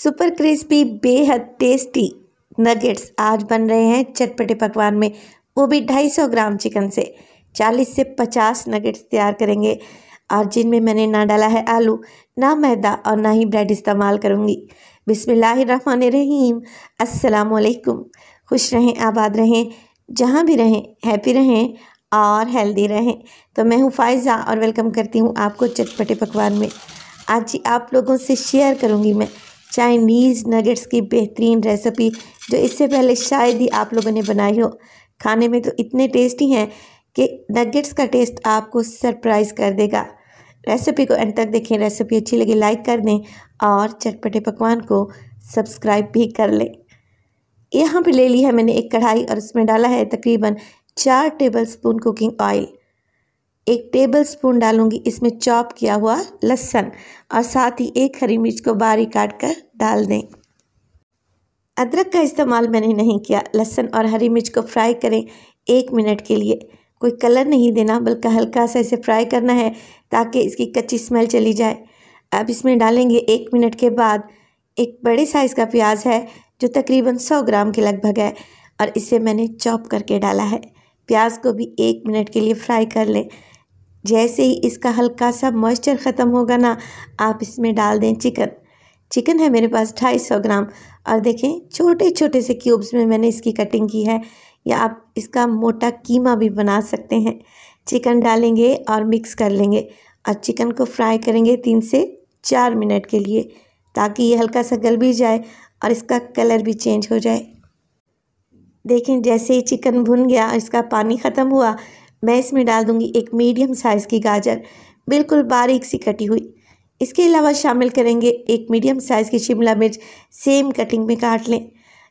super crispy बेहद tasty nuggets आज बन रहे हैं चटपटे पकवान में वो भी 250 ग्राम चिकन से 40 से 50 नगेट्स तैयार करेंगे और जिनमें मैंने ना डाला है आलू ना मैदा और ना ही ब्रेड इस्तेमाल करूँगी बिसमीम असलकुम खुश रहें आबाद रहें जहाँ भी रहें हैप्पी रहें और हेल्दी रहें तो मैं हूँ फायज़ा और वेलकम करती हूँ आपको चटपटे पकवान में आज आप लोगों से शेयर करूँगी मैं चाइनीज़ नगेट्स की बेहतरीन रेसिपी जो इससे पहले शायद ही आप लोगों ने बनाई हो खाने में तो इतने टेस्टी हैं कि नगेट्स का टेस्ट आपको सरप्राइज़ कर देगा रेसिपी को एंड तक देखें रेसिपी अच्छी लगी लाइक कर दें और चटपटे पकवान को सब्सक्राइब भी कर लें यहाँ पे ले ली है मैंने एक कढ़ाई और उसमें डाला है तकरीबन चार टेबल स्पून कुकिंग ऑयल एक टेबल स्पून डालूँगी इसमें चॉप किया हुआ लहसन और साथ ही एक हरी मिर्च को बारीक काट कर डाल दें अदरक का इस्तेमाल मैंने नहीं किया लहसन और हरी मिर्च को फ्राई करें एक मिनट के लिए कोई कलर नहीं देना बल्कि हल्का सा इसे फ्राई करना है ताकि इसकी कच्ची स्मेल चली जाए अब इसमें डालेंगे एक मिनट के बाद एक बड़े साइज़ का प्याज है जो तकरीबन सौ ग्राम के लगभग है और इसे मैंने चॉप करके डाला है प्याज को भी एक मिनट के लिए फ्राई कर लें जैसे ही इसका हल्का सा मॉइस्चर ख़त्म होगा ना आप इसमें डाल दें चिकन चिकन है मेरे पास ढाई सौ ग्राम और देखें छोटे छोटे से क्यूब्स में मैंने इसकी कटिंग की है या आप इसका मोटा कीमा भी बना सकते हैं चिकन डालेंगे और मिक्स कर लेंगे और चिकन को फ्राई करेंगे तीन से चार मिनट के लिए ताकि ये हल्का सा गल भी जाए और इसका कलर भी चेंज हो जाए देखें जैसे ही चिकन भुन गया और इसका पानी ख़त्म हुआ मैं इसमें डाल दूंगी एक मीडियम साइज़ की गाजर बिल्कुल बारीक सी कटी हुई इसके अलावा शामिल करेंगे एक मीडियम साइज़ की शिमला मिर्च सेम कटिंग में काट लें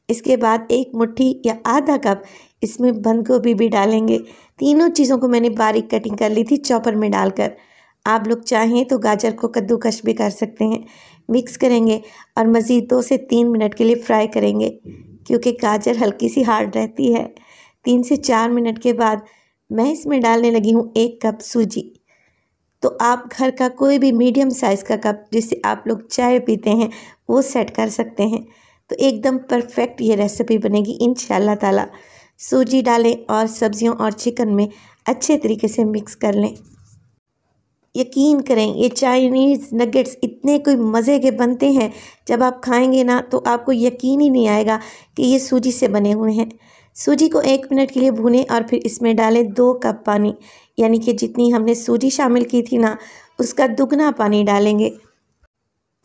इसके बाद एक मुट्ठी या आधा कप इसमें बंद गोभी भी डालेंगे तीनों चीज़ों को मैंने बारीक कटिंग कर ली थी चॉपर में डालकर आप लोग चाहें तो गाजर को कद्दूकश भी कर सकते हैं मिक्स करेंगे और मज़ीद दो से तीन मिनट के लिए फ्राई करेंगे क्योंकि गाजर हल्की सी हार्ड रहती है तीन से चार मिनट के बाद मैं इसमें डालने लगी हूँ एक कप सूजी तो आप घर का कोई भी मीडियम साइज़ का कप जिससे आप लोग चाय पीते हैं वो सेट कर सकते हैं तो एकदम परफेक्ट ये रेसिपी बनेगी इन ताला सूजी डालें और सब्जियों और चिकन में अच्छे तरीके से मिक्स कर लें यकीन करें ये चाइनीज़ नगेट्स इतने कोई मज़े के बनते हैं जब आप खाएंगे ना तो आपको यकीन ही नहीं आएगा कि ये सूजी से बने हुए हैं सूजी को एक मिनट के लिए भूनें और फिर इसमें डालें दो कप पानी यानी कि जितनी हमने सूजी शामिल की थी ना उसका दुगना पानी डालेंगे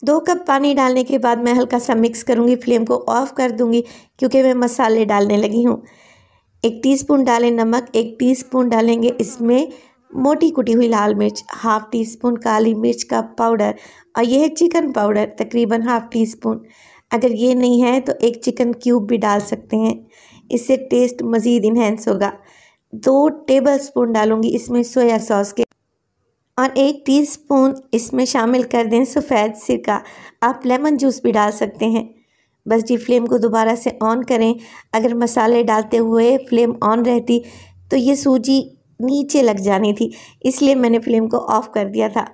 दो कप पानी डालने के बाद मैं हल्का सा मिक्स करूँगी फ्लेम को ऑफ कर दूंगी क्योंकि मैं मसाले डालने लगी हूँ एक टीस्पून डालें नमक एक टीस्पून डालेंगे इसमें मोटी कुटी हुई लाल मिर्च हाफ टी स्पून काली मिर्च का पाउडर और यह चिकन पाउडर तकरीबन हाफ टी स्पून अगर ये नहीं है तो एक चिकन क्यूब भी डाल सकते हैं इससे टेस्ट मज़ीद इन्हेंस होगा दो टेबल स्पून डालूँगी इसमें सोया सॉस के और एक टीस्पून इसमें शामिल कर दें सफ़ेद सिरका आप लेमन जूस भी डाल सकते हैं बस जी फ्लेम को दोबारा से ऑन करें अगर मसाले डालते हुए फ्लेम ऑन रहती तो ये सूजी नीचे लग जानी थी इसलिए मैंने फ्लेम को ऑफ़ कर दिया था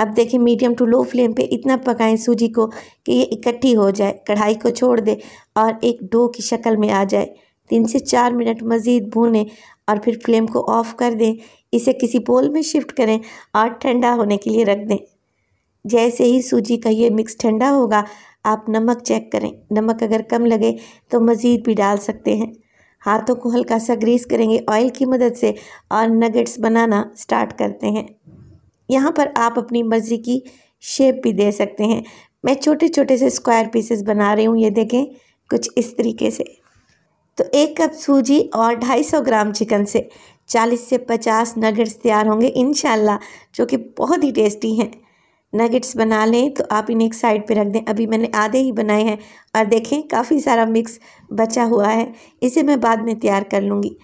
अब देखें मीडियम टू लो फ्लेम पे इतना पकाएं सूजी को कि ये इकट्ठी हो जाए कढ़ाई को छोड़ दे और एक डो की शक्ल में आ जाए तीन से चार मिनट मज़ीद भूनें और फिर फ्लेम को ऑफ़ कर दें इसे किसी बोल में शिफ्ट करें और ठंडा होने के लिए रख दें जैसे ही सूजी का ये मिक्स ठंडा होगा आप नमक चेक करें नमक अगर कम लगे तो मज़ीद भी डाल सकते हैं हाथों को हल्का सा ग्रीस करेंगे ऑयल की मदद से और नगेट्स बनाना स्टार्ट करते हैं यहाँ पर आप अपनी मर्ज़ी की शेप भी दे सकते हैं मैं छोटे छोटे से स्क्वायर पीसेस बना रही हूँ ये देखें कुछ इस तरीके से तो एक कप सूजी और 250 ग्राम चिकन से 40 से 50 नगेट्स तैयार होंगे इन जो कि बहुत ही टेस्टी हैं नगेट्स बना लें तो आप इन्हें एक साइड पे रख दें अभी मैंने आधे ही बनाए हैं और देखें काफ़ी सारा मिक्स बचा हुआ है इसे मैं बाद में तैयार कर लूँगी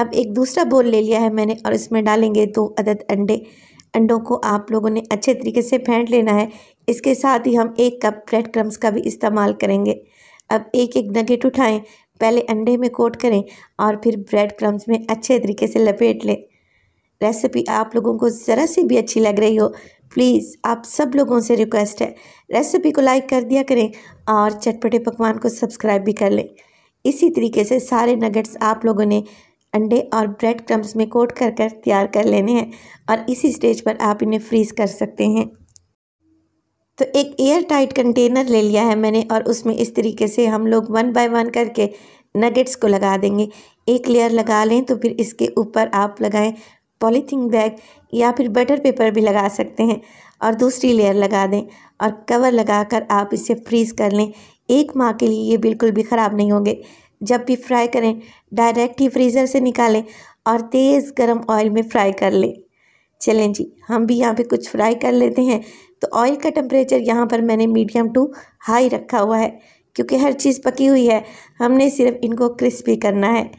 अब एक दूसरा बोल ले लिया है मैंने और इसमें डालेंगे दो अदद अंडे अंडों को आप लोगों ने अच्छे तरीके से फेंट लेना है इसके साथ ही हम एक कप ब्रेड क्रम्स का भी इस्तेमाल करेंगे अब एक एक नगेट उठाएं पहले अंडे में कोट करें और फिर ब्रेड क्रम्स में अच्छे तरीके से लपेट लें रेसिपी आप लोगों को ज़रा सी भी अच्छी लग रही हो प्लीज़ आप सब लोगों से रिक्वेस्ट है रेसिपी को लाइक कर दिया करें और चटपटे पकवान को सब्सक्राइब भी कर लें इसी तरीके से सारे नगेट्स आप लोगों ने अंडे और ब्रेड क्रम्स में कोट कर कर तैयार कर लेने हैं और इसी स्टेज पर आप इन्हें फ्रीज़ कर सकते हैं तो एक एयर टाइट कंटेनर ले लिया है मैंने और उसमें इस तरीके से हम लोग वन बाय वन करके नगेट्स को लगा देंगे एक लेयर लगा लें तो फिर इसके ऊपर आप लगाएं पॉलीथीन बैग या फिर बटर पेपर भी लगा सकते हैं और दूसरी लेयर लगा दें और कवर लगाकर आप इसे फ्रीज़ कर लें एक माह के लिए ये बिल्कुल भी ख़राब नहीं होंगे जब भी फ्राई करें डायरेक्ट ही फ्रीज़र से निकालें और तेज़ गर्म ऑयल में फ्राई कर लें चलें जी हम भी यहाँ पे कुछ फ्राई कर लेते हैं तो ऑयल का टेम्परेचर यहाँ पर मैंने मीडियम टू हाई रखा हुआ है क्योंकि हर चीज़ पकी हुई है हमने सिर्फ इनको क्रिस्पी करना है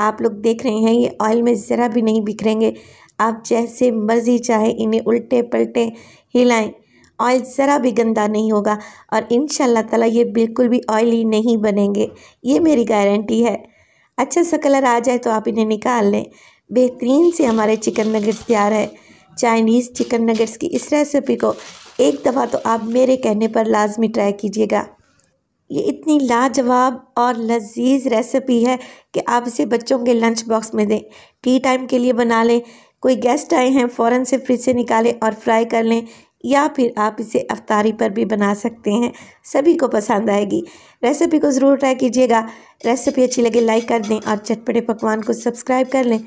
आप लोग देख रहे हैं ये ऑयल में ज़रा भी नहीं बिखरेंगे आप जैसे मर्ज़ी चाहे इन्हें उल्टे पलटे हिलाएं ऑयल ज़रा भी गंदा नहीं होगा और इन ताला ये बिल्कुल भी ऑयली नहीं बनेंगे ये मेरी गारंटी है अच्छा सा कलर आ जाए तो आप इन्हें निकाल लें बेहतरीन से हमारे चिकन नगर तैयार है चाइनीज़ चिकन नगेट्स की इस रेसिपी को एक दफ़ा तो आप मेरे कहने पर लाजमी ट्राई कीजिएगा ये इतनी लाजवाब और लजीज रेसिपी है कि आप इसे बच्चों के लंच बॉक्स में दें टी टाइम के लिए बना लें कोई गेस्ट आए हैं फ़ौरन से फ्रिज से निकालें और फ्राई कर लें या फिर आप इसे अफ्तारी पर भी बना सकते हैं सभी को पसंद आएगी रेसिपी को ज़रूर ट्राई कीजिएगा रेसिपी अच्छी लगे लाइक कर दें और चटपटे पकवान को सब्सक्राइब कर लें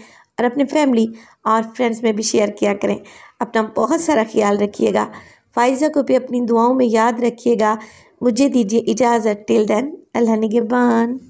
और अपने फैमिली और फ्रेंड्स में भी शेयर किया करें अपना बहुत सारा ख्याल रखिएगा फाइजा को भी अपनी दुआओं में याद रखिएगा मुझे दीजिए इजाज़त टिल देन अल्लाह निगबान